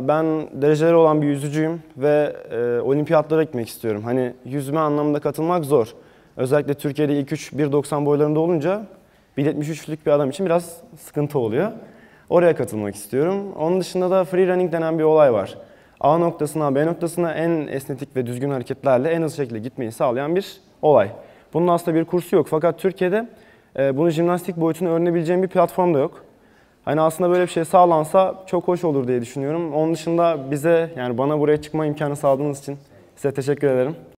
Ben dereceleri olan bir yüzücüyüm ve e, olimpiyatlara gitmek istiyorum. Hani yüzme anlamında katılmak zor. Özellikle Türkiye'de ilk 3 1.90 boylarında olunca 1.73'lük bir adam için biraz sıkıntı oluyor. Oraya katılmak istiyorum. Onun dışında da free running denen bir olay var. A noktasına B noktasına en esnetik ve düzgün hareketlerle en hızlı şekilde gitmeyi sağlayan bir olay. Bunun aslında bir kursu yok fakat Türkiye'de e, bunu jimnastik boyutunu öğrenebileceğim bir platform da yok. Hani aslında böyle bir şey sağlansa çok hoş olur diye düşünüyorum. Onun dışında bize yani bana buraya çıkma imkanı sağladığınız için size teşekkür ederim.